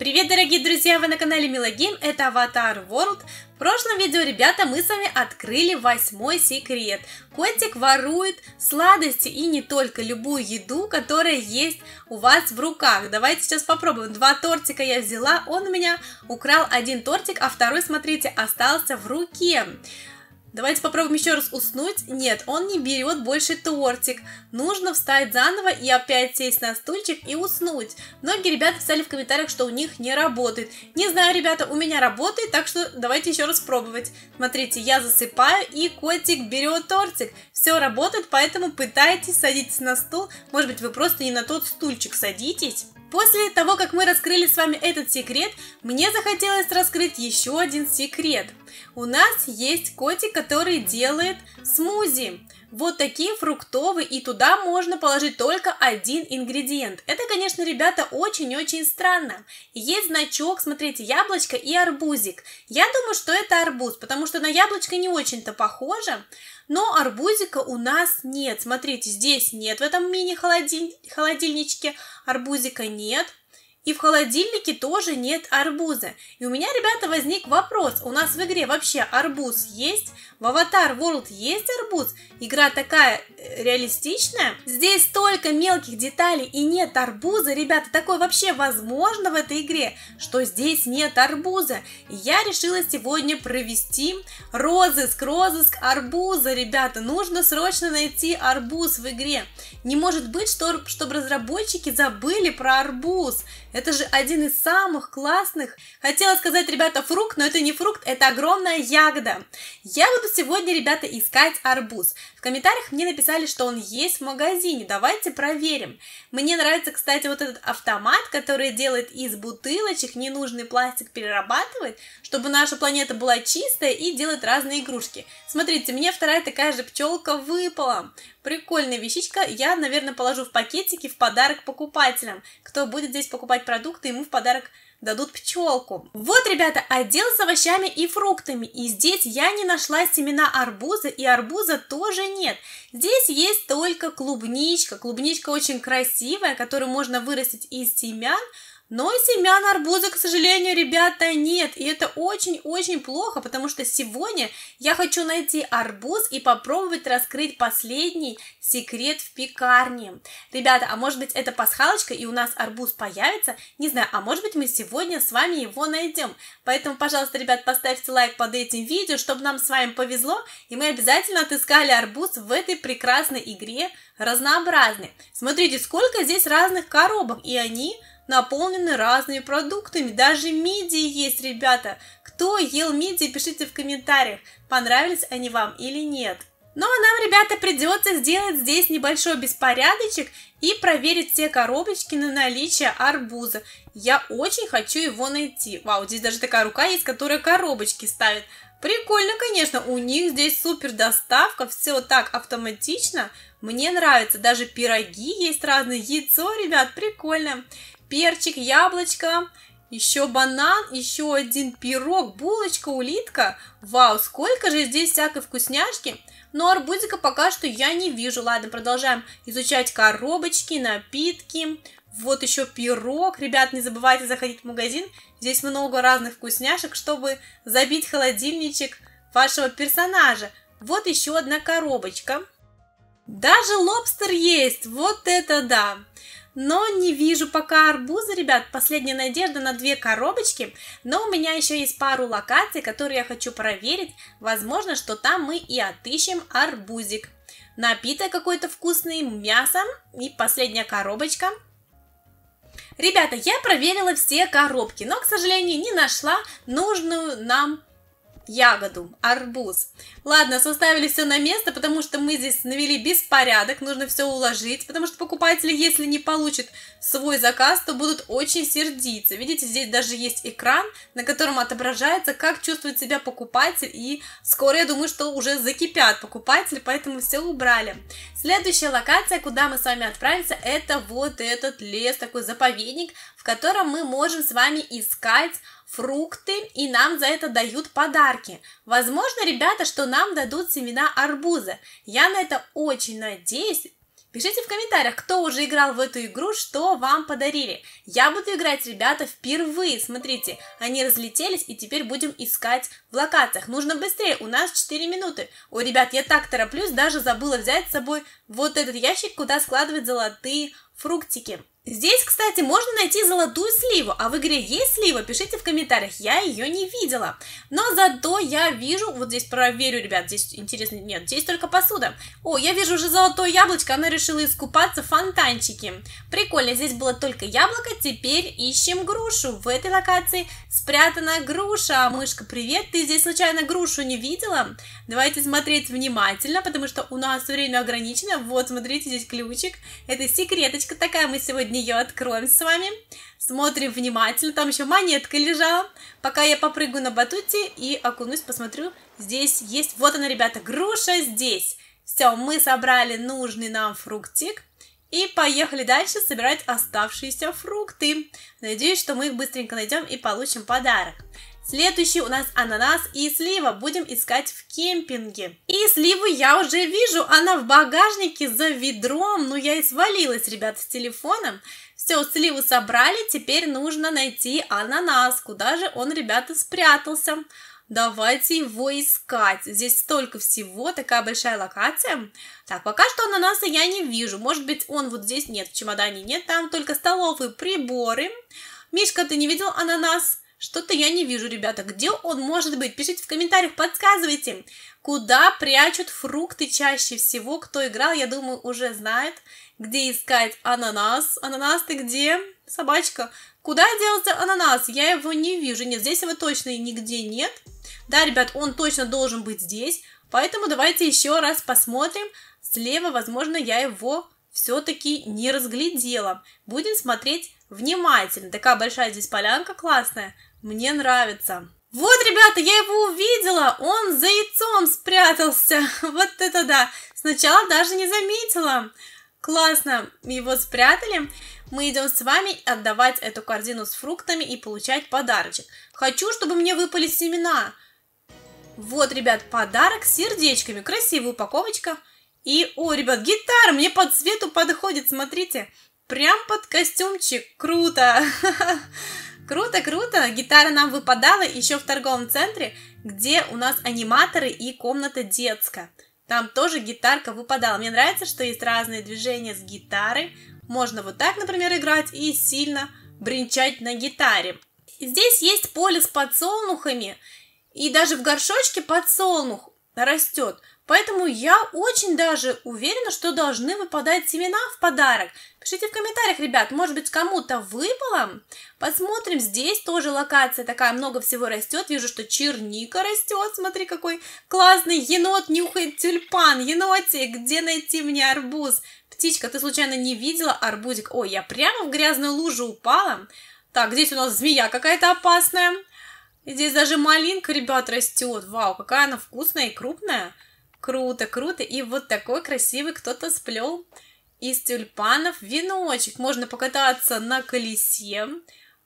Привет, дорогие друзья! Вы на канале Милогейм, это Аватар World. В прошлом видео, ребята, мы с вами открыли восьмой секрет. Котик ворует сладости и не только, любую еду, которая есть у вас в руках. Давайте сейчас попробуем. Два тортика я взяла, он у меня украл один тортик, а второй, смотрите, остался в руке. Давайте попробуем еще раз уснуть. Нет, он не берет больше тортик. Нужно встать заново и опять сесть на стульчик и уснуть. Многие ребята писали в комментариях, что у них не работает. Не знаю, ребята, у меня работает, так что давайте еще раз пробовать. Смотрите, я засыпаю и котик берет тортик. Все работает, поэтому пытайтесь, садитесь на стул. Может быть, вы просто не на тот стульчик садитесь. После того, как мы раскрыли с вами этот секрет, мне захотелось раскрыть еще один секрет – у нас есть котик, который делает смузи. Вот такие фруктовые, и туда можно положить только один ингредиент. Это, конечно, ребята, очень-очень странно. Есть значок, смотрите, яблочко и арбузик. Я думаю, что это арбуз, потому что на яблочко не очень-то похоже. Но арбузика у нас нет. Смотрите, здесь нет в этом мини-холодильничке. Арбузика нет. И в холодильнике тоже нет арбуза. И у меня, ребята, возник вопрос. У нас в игре вообще арбуз есть? В Аватар World есть арбуз? Игра такая э, реалистичная? Здесь столько мелких деталей и нет арбуза. Ребята, такое вообще возможно в этой игре, что здесь нет арбуза. И я решила сегодня провести розыск, розыск арбуза, ребята. Нужно срочно найти арбуз в игре. Не может быть, что, чтобы разработчики забыли про арбуз. Это же один из самых классных. Хотела сказать, ребята, фрукт, но это не фрукт, это огромная ягода. Я буду сегодня, ребята, искать арбуз. В комментариях мне написали, что он есть в магазине. Давайте проверим. Мне нравится, кстати, вот этот автомат, который делает из бутылочек ненужный пластик, перерабатывать, чтобы наша планета была чистая и делает разные игрушки. Смотрите, мне вторая такая же пчелка выпала. Прикольная вещичка. Я, наверное, положу в пакетики в подарок покупателям. Кто будет здесь покупать продукты, ему в подарок дадут пчелку. Вот, ребята, отдел с овощами и фруктами. И здесь я не нашла семена арбуза, и арбуза тоже нет. Здесь есть только клубничка. Клубничка очень красивая, которую можно вырастить из семян, но семян арбуза, к сожалению, ребята, нет. И это очень-очень плохо, потому что сегодня я хочу найти арбуз и попробовать раскрыть последний секрет в пекарне. Ребята, а может быть это пасхалочка и у нас арбуз появится? Не знаю, а может быть мы сегодня с вами его найдем. Поэтому, пожалуйста, ребят, поставьте лайк под этим видео, чтобы нам с вами повезло, и мы обязательно отыскали арбуз в этой прекрасной игре разнообразной. Смотрите, сколько здесь разных коробок, и они наполнены разными продуктами. Даже мидии есть, ребята. Кто ел мидии, пишите в комментариях, понравились они вам или нет. Ну а нам, ребята, придется сделать здесь небольшой беспорядочек и проверить все коробочки на наличие арбуза. Я очень хочу его найти. Вау, здесь даже такая рука есть, которая коробочки ставит. Прикольно, конечно, у них здесь супер доставка, все так автоматично. Мне нравится, даже пироги есть разные, яйцо, ребят, прикольно перчик, яблочко, еще банан, еще один пирог, булочка, улитка. Вау, сколько же здесь всякой вкусняшки. Но ну, арбузика пока что я не вижу. Ладно, продолжаем изучать коробочки, напитки. Вот еще пирог. Ребят, не забывайте заходить в магазин. Здесь много разных вкусняшек, чтобы забить холодильничек вашего персонажа. Вот еще одна коробочка. Даже лобстер есть. Вот это да. Но не вижу пока арбуза, ребят. Последняя надежда на две коробочки. Но у меня еще есть пару локаций, которые я хочу проверить. Возможно, что там мы и отыщем арбузик. Напиток какой-то вкусный, мясо и последняя коробочка. Ребята, я проверила все коробки, но, к сожалению, не нашла нужную нам ягоду, арбуз. Ладно, составили все на место, потому что мы здесь навели беспорядок, нужно все уложить, потому что покупатели, если не получат свой заказ, то будут очень сердиться. Видите, здесь даже есть экран, на котором отображается, как чувствует себя покупатель, и скоро, я думаю, что уже закипят покупатели, поэтому все убрали. Следующая локация, куда мы с вами отправимся, это вот этот лес, такой заповедник, в котором мы можем с вами искать фрукты, и нам за это дают подарки. Возможно, ребята, что нам дадут семена арбуза. Я на это очень надеюсь. Пишите в комментариях, кто уже играл в эту игру, что вам подарили. Я буду играть, ребята, впервые. Смотрите, они разлетелись, и теперь будем искать в локациях. Нужно быстрее, у нас 4 минуты. Ой, ребят, я так тороплюсь, даже забыла взять с собой вот этот ящик, куда складывать золотые фруктики. Здесь, кстати, можно найти золотую сливу, а в игре есть слива? Пишите в комментариях, я ее не видела. Но зато я вижу, вот здесь проверю, ребят, здесь интересно, нет, здесь только посуда. О, я вижу уже золотое яблочко, она решила искупаться в фонтанчике. Прикольно, здесь было только яблоко, теперь ищем грушу. В этой локации спрятана груша. Мышка, привет, ты здесь случайно грушу не видела? Давайте смотреть внимательно, потому что у нас время ограничено. Вот, смотрите, здесь ключик. Это секреточка такая, мы сегодня сегодня ее откроем с вами. Смотрим внимательно, там еще монетка лежала. Пока я попрыгу на батуте и окунусь, посмотрю, здесь есть, вот она, ребята, груша здесь. Все, мы собрали нужный нам фруктик. И поехали дальше собирать оставшиеся фрукты. Надеюсь, что мы их быстренько найдем и получим подарок. Следующий у нас ананас и слива. Будем искать в кемпинге. И сливу я уже вижу. Она в багажнике за ведром. Ну, я и свалилась, ребят, с телефоном. Все, сливу собрали. Теперь нужно найти ананас. Куда же он, ребята, спрятался? Давайте его искать. Здесь столько всего, такая большая локация. Так, пока что ананаса я не вижу. Может быть, он вот здесь нет, в чемодане нет. Там только столовые приборы. Мишка, ты не видел ананас? Что-то я не вижу, ребята. Где он может быть? Пишите в комментариях, подсказывайте. Куда прячут фрукты чаще всего? Кто играл, я думаю, уже знает, где искать ананас. Ананас, ты где? Собачка. Куда делся ананас? Я его не вижу. Нет, здесь его точно нигде нет. Да, ребят, он точно должен быть здесь. Поэтому давайте еще раз посмотрим. Слева, возможно, я его все-таки не разглядела. Будем смотреть внимательно. Такая большая здесь полянка классная. Мне нравится. Вот, ребята, я его увидела! Он за яйцом спрятался! Вот это да! Сначала даже не заметила. Классно, его спрятали. Мы идем с вами отдавать эту корзину с фруктами и получать подарочек. Хочу, чтобы мне выпали семена. Вот, ребят, подарок с сердечками. Красивая упаковочка. И, о, ребят, гитара мне по цвету подходит, смотрите. Прям под костюмчик. Круто! Круто, круто! Гитара нам выпадала еще в торговом центре, где у нас аниматоры и комната детская. Там тоже гитарка выпадала. Мне нравится, что есть разные движения с гитары. Можно вот так, например, играть и сильно бренчать на гитаре. Здесь есть поле с подсолнухами. И даже в горшочке подсолнух растет. Поэтому я очень даже уверена, что должны выпадать семена в подарок. Пишите в комментариях, ребят, может быть, кому-то выпало. Посмотрим, здесь тоже локация такая, много всего растет. Вижу, что черника растет, смотри, какой классный. Енот нюхает тюльпан. Енотик, где найти мне арбуз? Птичка, ты случайно не видела арбузик? Ой, я прямо в грязную лужу упала. Так, здесь у нас змея какая-то опасная. Здесь даже малинка, ребят, растет. Вау, какая она вкусная и крупная. Круто, круто. И вот такой красивый кто-то сплел из тюльпанов веночек. Можно покататься на колесе.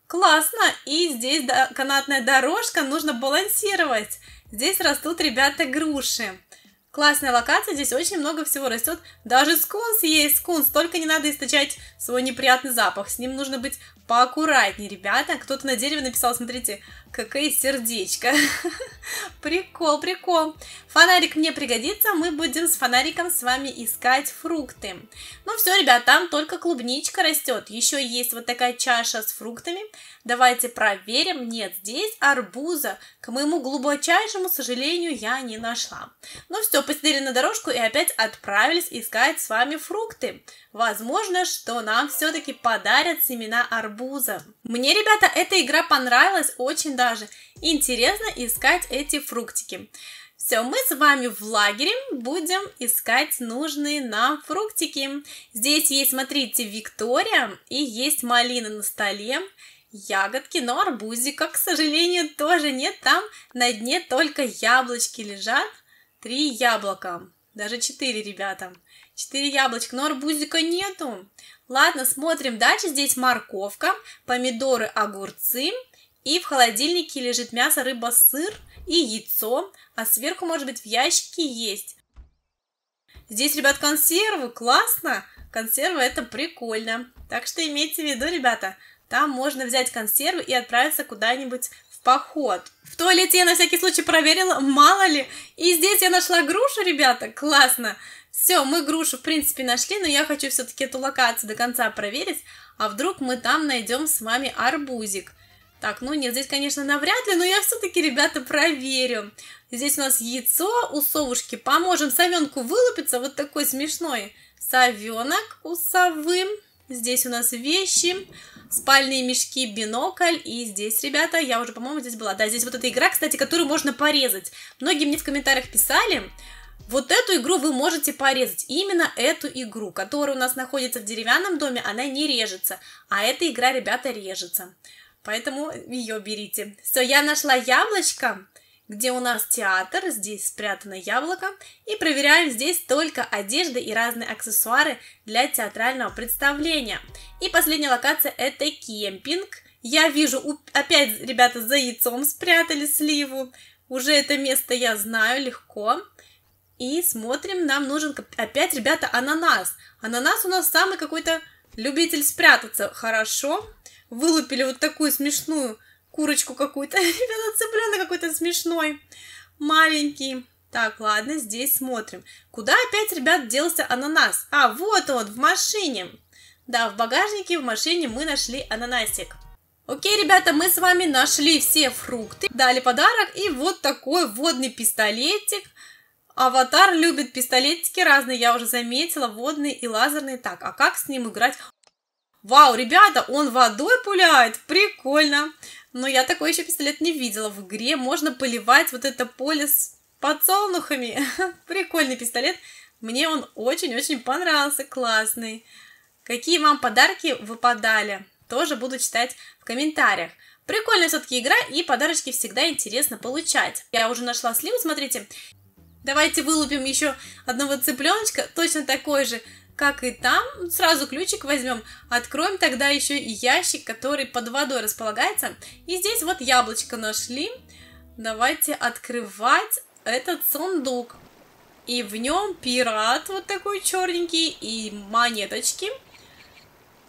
Классно! И здесь канатная дорожка, нужно балансировать. Здесь растут, ребята, груши. Классная локация, здесь очень много всего растет. Даже скунс есть, скунс, только не надо источать свой неприятный запах. С ним нужно быть поаккуратнее, ребята. Кто-то на дереве написал, смотрите, Какое сердечко. Прикол, прикол. Фонарик мне пригодится, мы будем с фонариком с вами искать фрукты. Ну все, ребят, там только клубничка растет. Еще есть вот такая чаша с фруктами. Давайте проверим. Нет, здесь арбуза. К моему глубочайшему сожалению, я не нашла. Ну все, посидели на дорожку и опять отправились искать с вами фрукты. Возможно, что нам все-таки подарят семена арбуза. Мне, ребята, эта игра понравилась очень даже. Интересно искать эти фруктики. Все, мы с вами в лагере будем искать нужные нам фруктики. Здесь есть, смотрите, Виктория и есть малина на столе, ягодки, но арбузика, к сожалению, тоже нет. Там на дне только яблочки лежат. Три яблока, даже четыре, ребята. Четыре яблочка, но арбузика нету. Ладно, смотрим дальше. Здесь морковка, помидоры, огурцы. И в холодильнике лежит мясо, рыба, сыр и яйцо. А сверху, может быть, в ящике есть. Здесь, ребят, консервы. Классно! Консервы это прикольно. Так что имейте в виду, ребята, там можно взять консервы и отправиться куда-нибудь в поход. В туалете я на всякий случай проверила, мало ли. И здесь я нашла грушу, ребята, классно. Все, мы грушу, в принципе, нашли, но я хочу все-таки эту локацию до конца проверить, а вдруг мы там найдем с вами арбузик. Так, ну нет, здесь, конечно, навряд ли, но я все-таки, ребята, проверю. Здесь у нас яйцо у совушки. Поможем совенку вылупиться, вот такой смешной совенок у совы. Здесь у нас вещи, спальные мешки, бинокль. И здесь, ребята, я уже, по-моему, здесь была. Да, здесь вот эта игра, кстати, которую можно порезать. Многие мне в комментариях писали, вот эту игру вы можете порезать, именно эту игру, которая у нас находится в деревянном доме, она не режется, а эта игра, ребята, режется. Поэтому ее берите. Все, я нашла яблочко, где у нас театр, здесь спрятано яблоко, и проверяем здесь только одежды и разные аксессуары для театрального представления. И последняя локация это кемпинг. Я вижу, опять ребята за яйцом спрятали сливу, уже это место я знаю легко. И смотрим, нам нужен опять, ребята, ананас. Ананас у нас самый какой-то любитель спрятаться. Хорошо. Вылупили вот такую смешную курочку какую-то. Ребята, цыпленок какой-то смешной. Маленький. Так, ладно, здесь смотрим. Куда опять, ребят, делся ананас? А, вот он, в машине. Да, в багажнике, в машине мы нашли ананасик. Окей, ребята, мы с вами нашли все фрукты, дали подарок и вот такой водный пистолетик. Аватар любит пистолетики разные, я уже заметила, водные и лазерные. Так, а как с ним играть? Вау, ребята, он водой пуляет, прикольно. Но я такой еще пистолет не видела. В игре можно поливать вот это поле с подсолнухами. Прикольный пистолет. Мне он очень-очень понравился, классный. Какие вам подарки выпадали? Тоже буду читать в комментариях. Прикольная все-таки игра, и подарочки всегда интересно получать. Я уже нашла сливу, смотрите. Давайте вылупим еще одного цыпленочка, точно такой же, как и там. Сразу ключик возьмем. Откроем тогда еще и ящик, который под водой располагается. И здесь вот яблочко нашли. Давайте открывать этот сундук. И в нем пират вот такой черненький и монеточки.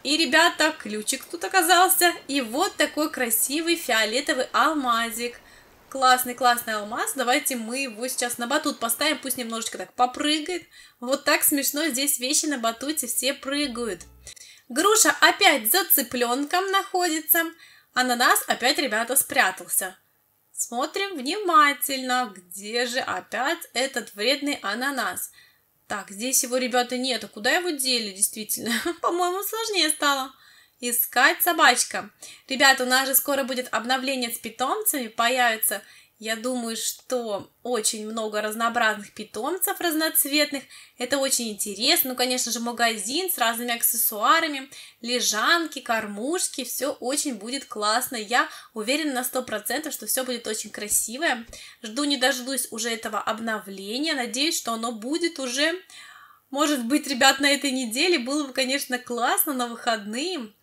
И, ребята, ключик тут оказался. И вот такой красивый фиолетовый алмазик классный-классный алмаз, давайте мы его сейчас на батут поставим, пусть немножечко так попрыгает. Вот так смешно здесь вещи на батуте все прыгают. Груша опять за цыпленком находится, ананас опять, ребята, спрятался. Смотрим внимательно, где же опять этот вредный ананас. Так, здесь его, ребята, нет, а Куда его дели, действительно? По-моему, сложнее стало искать собачка. Ребята, у нас же скоро будет обновление с питомцами, появится, я думаю, что очень много разнообразных питомцев разноцветных. Это очень интересно. Ну, конечно же, магазин с разными аксессуарами, лежанки, кормушки. Все очень будет классно. Я уверена на 100%, что все будет очень красивое. Жду не дождусь уже этого обновления. Надеюсь, что оно будет уже может быть, ребят, на этой неделе было бы, конечно, классно на выходные.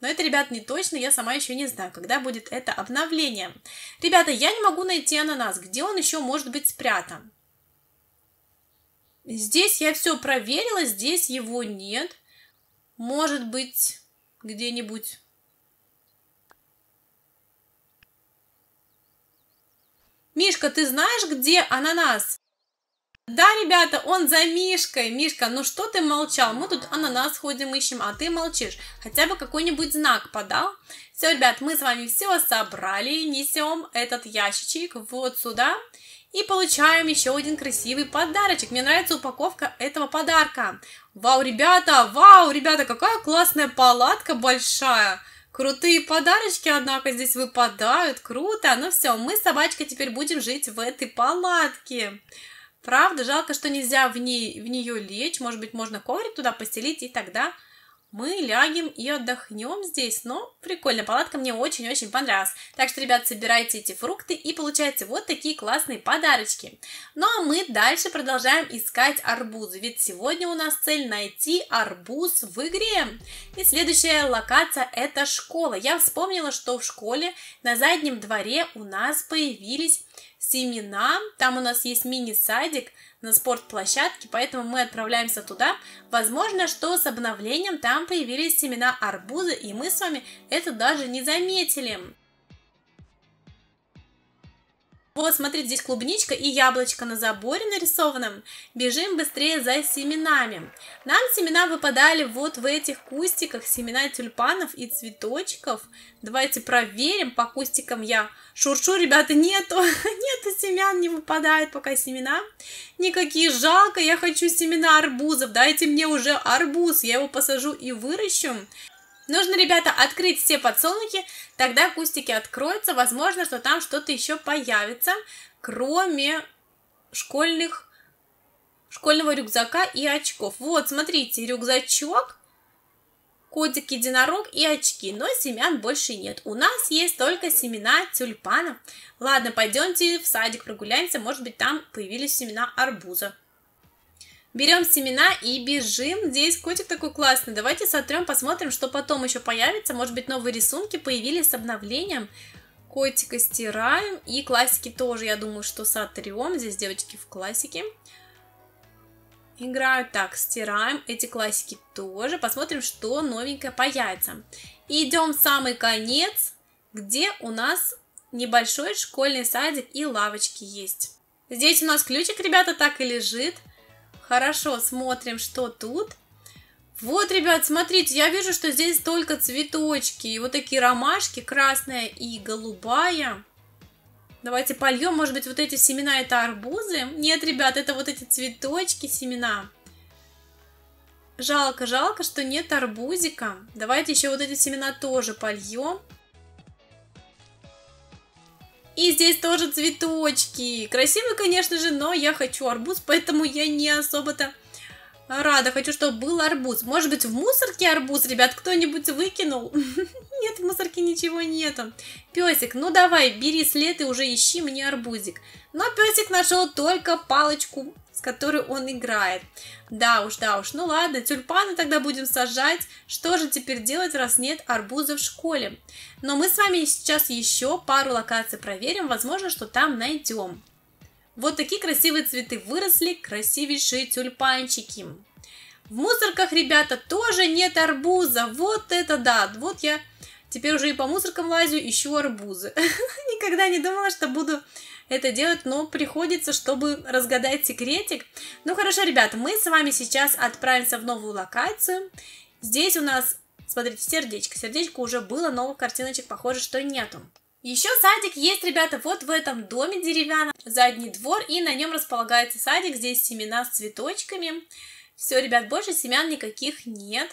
Но это, ребят, не точно, я сама еще не знаю, когда будет это обновление. Ребята, я не могу найти ананас, где он еще может быть спрятан. Здесь я все проверила, здесь его нет. Может быть, где-нибудь... Мишка, ты знаешь, где ананас? Да, ребята, он за Мишкой. Мишка, ну что ты молчал? Мы тут ананас ходим ищем, а ты молчишь. Хотя бы какой-нибудь знак подал. Все, ребят, мы с вами все собрали, несем этот ящичек вот сюда. И получаем еще один красивый подарочек. Мне нравится упаковка этого подарка. Вау, ребята, вау, ребята, какая классная палатка большая. Крутые подарочки, однако, здесь выпадают. Круто. Ну все, мы с собачкой теперь будем жить в этой палатке. Правда, жалко, что нельзя в, ней, в нее лечь. Может быть, можно коврик туда постелить, и тогда мы лягем и отдохнем здесь. Но прикольно, палатка мне очень-очень понравилась. Так что, ребят, собирайте эти фрукты и получайте вот такие классные подарочки. Ну а мы дальше продолжаем искать арбузы, ведь сегодня у нас цель найти арбуз в игре. И следующая локация это школа. Я вспомнила, что в школе на заднем дворе у нас появились семена. Там у нас есть мини-садик на спортплощадке, поэтому мы отправляемся туда. Возможно, что с обновлением там появились семена арбуза, и мы с вами это даже не заметили. Вот, смотрите, здесь клубничка и яблочко на заборе нарисованном. Бежим быстрее за семенами. Нам семена выпадали вот в этих кустиках, семена тюльпанов и цветочков. Давайте проверим по кустикам я. Шуршу, ребята, нету, нету семян, не выпадает пока семена. Никакие, жалко, я хочу семена арбузов. Дайте мне уже арбуз, я его посажу и выращу. Нужно, ребята, открыть все подсолнухи, тогда кустики откроются, возможно, что там что-то еще появится, кроме школьных, школьного рюкзака и очков. Вот, смотрите, рюкзачок, котик единорог и очки, но семян больше нет. У нас есть только семена тюльпана. Ладно, пойдемте в садик прогуляемся, может быть там появились семена арбуза. Берем семена и бежим. Здесь котик такой классный. Давайте сотрем, посмотрим, что потом еще появится. Может быть, новые рисунки появились с обновлением. Котика стираем. И классики тоже, я думаю, что сотрем. Здесь девочки в классике. Играю так, стираем эти классики тоже. Посмотрим, что новенькое появится. И идем в самый конец, где у нас небольшой школьный садик и лавочки есть. Здесь у нас ключик, ребята, так и лежит. Хорошо, смотрим, что тут. Вот, ребят, смотрите, я вижу, что здесь только цветочки. И вот такие ромашки, красная и голубая. Давайте польем, может быть, вот эти семена это арбузы? Нет, ребят, это вот эти цветочки, семена. Жалко, жалко, что нет арбузика. Давайте еще вот эти семена тоже польем. И здесь тоже цветочки. красивые, конечно же, но я хочу арбуз, поэтому я не особо-то рада. Хочу, чтобы был арбуз. Может быть, в мусорке арбуз, ребят, кто-нибудь выкинул? Нет, в мусорке ничего нету. Песик, ну давай, бери след и уже ищи мне арбузик. Но песик нашел только палочку с которой он играет. Да уж, да уж, ну ладно, тюльпаны тогда будем сажать. Что же теперь делать, раз нет арбуза в школе? Но мы с вами сейчас еще пару локаций проверим, возможно, что там найдем. Вот такие красивые цветы выросли, красивейшие тюльпанчики. В мусорках, ребята, тоже нет арбуза. Вот это да, вот я Теперь уже и по мусоркам лазю, ищу арбузы. Никогда не думала, что буду это делать, но приходится, чтобы разгадать секретик. Ну хорошо, ребята, мы с вами сейчас отправимся в новую локацию. Здесь у нас, смотрите, сердечко. Сердечко уже было, новых картиночек, похоже, что нету. Еще садик есть, ребята, вот в этом доме деревянном, задний двор, и на нем располагается садик, здесь семена с цветочками. Все, ребят, больше семян никаких нет.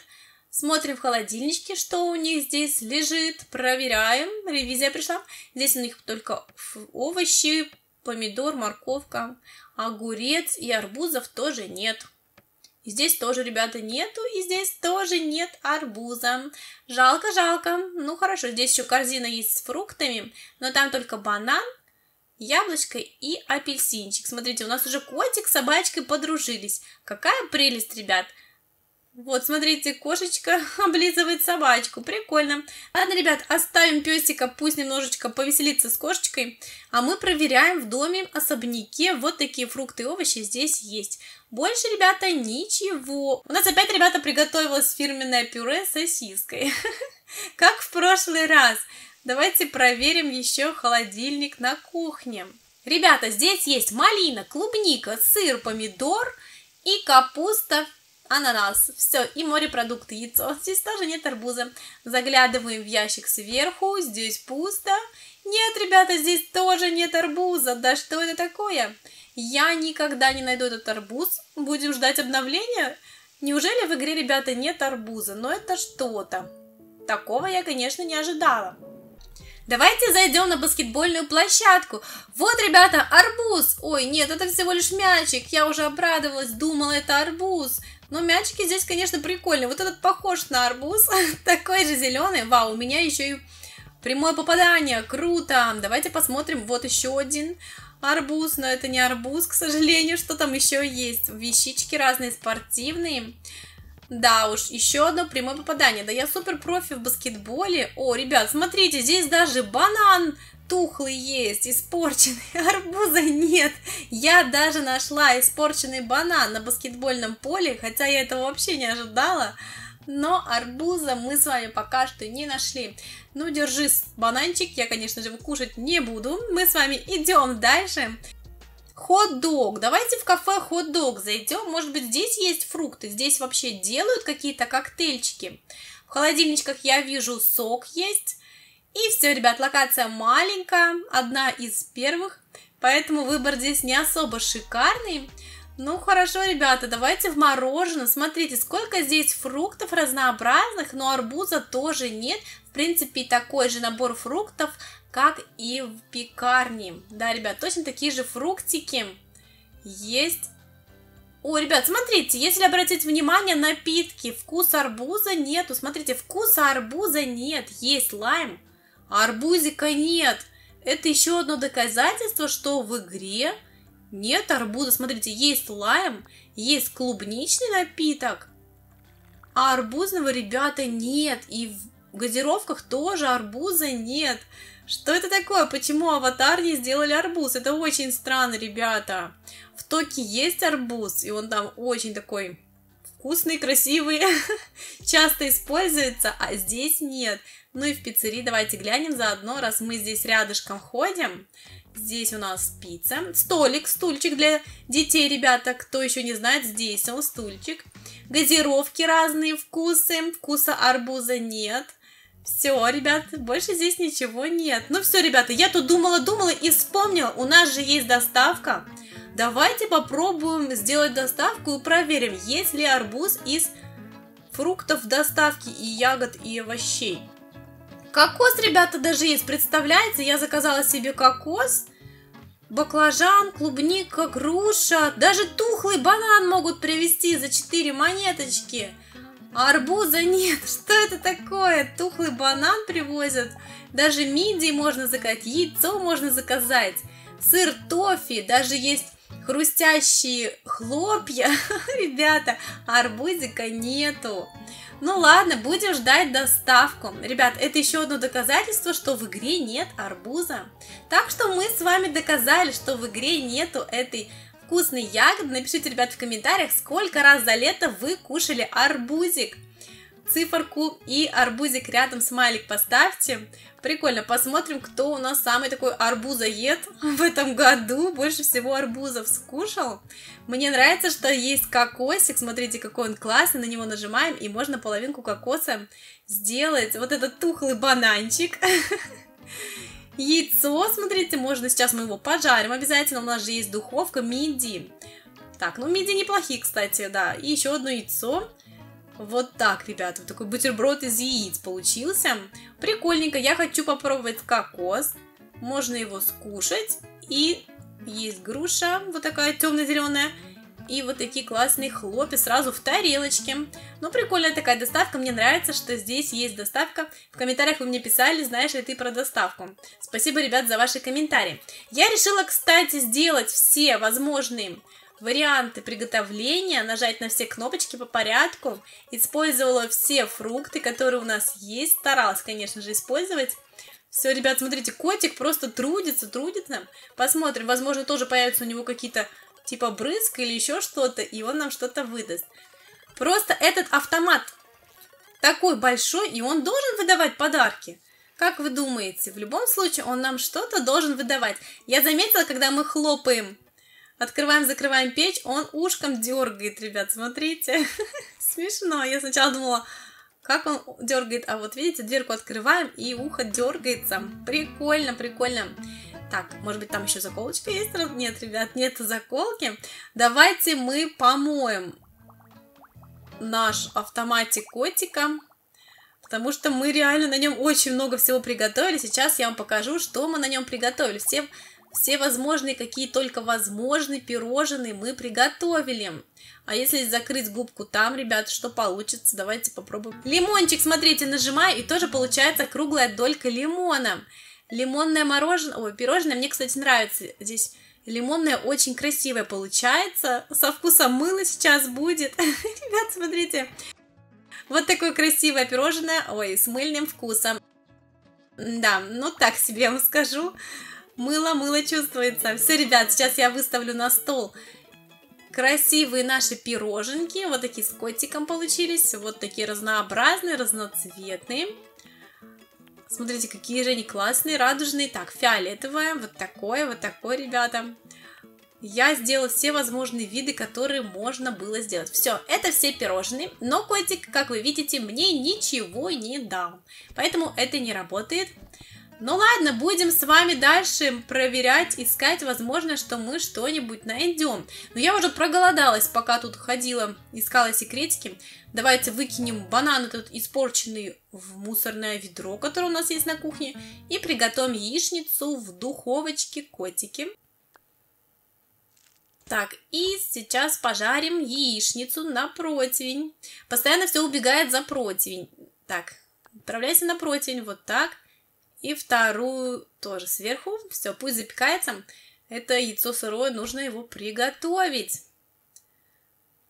Смотрим в холодильничке, что у них здесь лежит, проверяем. Ревизия пришла. Здесь у них только овощи, помидор, морковка, огурец и арбузов тоже нет. здесь тоже, ребята, нету, и здесь тоже нет арбуза. Жалко, жалко. Ну хорошо, здесь еще корзина есть с фруктами, но там только банан, яблочко и апельсинчик. Смотрите, у нас уже котик с собачкой подружились. Какая прелесть, ребят! Вот, смотрите, кошечка облизывает собачку. Прикольно. Ладно, ребят, оставим песика, пусть немножечко повеселится с кошечкой. А мы проверяем в доме особняке. Вот такие фрукты и овощи здесь есть. Больше, ребята, ничего. У нас опять, ребята, приготовилось фирменное пюре с сосиской. Как в прошлый раз. Давайте проверим еще холодильник на кухне. Ребята, здесь есть малина, клубника, сыр, помидор и капуста ананас, все, и морепродукты, яйцо. Здесь тоже нет арбуза. Заглядываем в ящик сверху, здесь пусто. Нет, ребята, здесь тоже нет арбуза. Да что это такое? Я никогда не найду этот арбуз. Будем ждать обновления? Неужели в игре, ребята, нет арбуза? Но это что-то. Такого я, конечно, не ожидала. Давайте зайдем на баскетбольную площадку. Вот, ребята, арбуз. Ой, нет, это всего лишь мячик. Я уже обрадовалась, думала, это арбуз. Но ну, мячики здесь, конечно, прикольные. Вот этот похож на арбуз, такой же зеленый. Вау, у меня еще и прямое попадание, круто. Давайте посмотрим, вот еще один арбуз, но это не арбуз, к сожалению, что там еще есть. Вещички разные, спортивные. Да уж, еще одно прямое попадание. Да я супер профи в баскетболе. О, ребят, смотрите, здесь даже банан тухлый есть, испорченный, арбуза нет. Я даже нашла испорченный банан на баскетбольном поле, хотя я этого вообще не ожидала. Но арбуза мы с вами пока что не нашли. Ну, держи бананчик, я, конечно же, его кушать не буду. Мы с вами идем дальше. Хот-дог. Давайте в кафе хот-дог зайдем. Может быть, здесь есть фрукты. Здесь вообще делают какие-то коктейльчики. В холодильничках я вижу сок есть. И все, ребят, локация маленькая, одна из первых, поэтому выбор здесь не особо шикарный. Ну хорошо, ребята, давайте в мороженое. Смотрите, сколько здесь фруктов разнообразных, но арбуза тоже нет. В принципе, такой же набор фруктов, как и в пекарне. Да, ребят, точно такие же фруктики есть. О, ребят, смотрите, если обратить внимание, напитки, вкус арбуза нету. Смотрите, вкуса арбуза нет, есть лайм. А арбузика нет! Это еще одно доказательство, что в игре нет арбуза. Смотрите, есть лайм, есть клубничный напиток, а арбузного, ребята, нет. И в газировках тоже арбуза нет. Что это такое? Почему аватар не сделали арбуз? Это очень странно, ребята. В Токи есть арбуз, и он там очень такой вкусный, красивый, часто используется, а здесь нет. Ну и в пиццерии давайте глянем заодно, раз мы здесь рядышком ходим. Здесь у нас пицца, столик, стульчик для детей, ребята, кто еще не знает, здесь он стульчик. Газировки разные, вкусы, вкуса арбуза нет. Все, ребят, больше здесь ничего нет. Ну все, ребята, я тут думала-думала и вспомнила, у нас же есть доставка. Давайте попробуем сделать доставку и проверим, есть ли арбуз из фруктов доставки и ягод и овощей. Кокос, ребята, даже есть, представляете? Я заказала себе кокос, баклажан, клубника, груша. Даже тухлый банан могут привезти за 4 монеточки. А арбуза нет. Что это такое? Тухлый банан привозят. Даже мидии можно заказать, яйцо можно заказать. Сыр тофи, даже есть хрустящие хлопья. Ребята, арбузика нету. Ну ладно, будем ждать доставку. Ребят, это еще одно доказательство, что в игре нет арбуза. Так что мы с вами доказали, что в игре нету этой вкусной ягоды. Напишите, ребят, в комментариях, сколько раз за лето вы кушали арбузик циферку и арбузик рядом смайлик поставьте. Прикольно, посмотрим, кто у нас самый такой арбузоед в этом году. Больше всего арбузов скушал. Мне нравится, что есть кокосик. Смотрите, какой он классный. На него нажимаем, и можно половинку кокоса сделать. Вот этот тухлый бананчик. Яйцо, смотрите, можно сейчас мы его пожарим обязательно. У нас же есть духовка миди. Так, ну миди неплохие, кстати, да. И еще одно яйцо. Вот так, ребята, вот такой бутерброд из яиц получился. Прикольненько, я хочу попробовать кокос. Можно его скушать. И есть груша, вот такая темно-зеленая. И вот такие классные хлопья сразу в тарелочке. Ну, прикольная такая доставка. Мне нравится, что здесь есть доставка. В комментариях вы мне писали, знаешь ли ты про доставку. Спасибо, ребят, за ваши комментарии. Я решила, кстати, сделать все возможные варианты приготовления, нажать на все кнопочки по порядку. Использовала все фрукты, которые у нас есть. Старалась, конечно же, использовать. Все, ребят, смотрите, котик просто трудится, трудится. Посмотрим, возможно, тоже появятся у него какие-то типа брызг или еще что-то, и он нам что-то выдаст. Просто этот автомат такой большой, и он должен выдавать подарки. Как вы думаете, в любом случае он нам что-то должен выдавать. Я заметила, когда мы хлопаем Открываем-закрываем печь, он ушком дергает, ребят, смотрите. Смешно. Я сначала думала, как он дергает, а вот видите, дверку открываем, и ухо дергается. Прикольно, прикольно. Так, может быть, там еще заколочка есть? Нет, ребят, нет заколки. Давайте мы помоем наш автоматик котика, потому что мы реально на нем очень много всего приготовили. Сейчас я вам покажу, что мы на нем приготовили. всем. Все возможные, какие только возможны, пирожные мы приготовили. А если закрыть губку там, ребят, что получится? Давайте попробуем. Лимончик, смотрите, нажимаю, и тоже получается круглая долька лимона. Лимонное мороженое, ой, пирожное, мне, кстати, нравится. Здесь лимонное очень красивое получается. Со вкусом мыла сейчас будет. Ребят, смотрите. Вот такое красивое пирожное, ой, с мыльным вкусом. Да, ну так себе я вам скажу. Мыло, мыло чувствуется. Все, ребят, сейчас я выставлю на стол красивые наши пироженки. Вот такие с котиком получились. Вот такие разнообразные, разноцветные. Смотрите, какие же они классные, радужные. Так, фиолетовое, вот такое, вот такое, ребята. Я сделала все возможные виды, которые можно было сделать. Все, это все пирожные, но котик, как вы видите, мне ничего не дал. Поэтому это не работает. Ну ладно, будем с вами дальше проверять, искать, возможно, что мы что-нибудь найдем. Но я уже проголодалась, пока тут ходила, искала секретики. Давайте выкинем банан этот испорченный в мусорное ведро, которое у нас есть на кухне, и приготовим яичницу в духовочке котики. Так, и сейчас пожарим яичницу на противень. Постоянно все убегает за противень. Так, отправляйся на противень, вот так. И вторую тоже сверху. Все, пусть запекается. Это яйцо сырое, нужно его приготовить.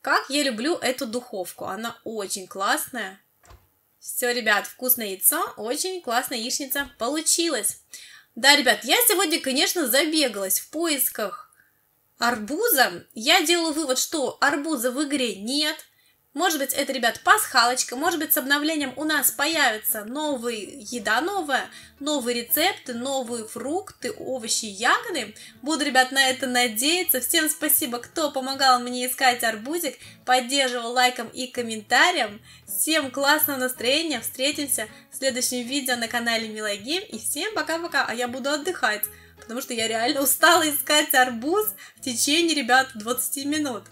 Как я люблю эту духовку. Она очень классная. Все, ребят, вкусное яйцо, очень классная яичница получилась. Да, ребят, я сегодня, конечно, забегалась в поисках арбуза. Я делаю вывод, что арбуза в игре нет – может быть, это, ребят, пасхалочка, может быть, с обновлением у нас появится новая еда новая, новые рецепты, новые фрукты, овощи, ягоды. Буду, ребят, на это надеяться. Всем спасибо, кто помогал мне искать арбузик, поддерживал лайком и комментарием. Всем классного настроения, встретимся в следующем видео на канале Милай Гейм. И всем пока-пока, а я буду отдыхать, потому что я реально устала искать арбуз в течение, ребят, 20 минут.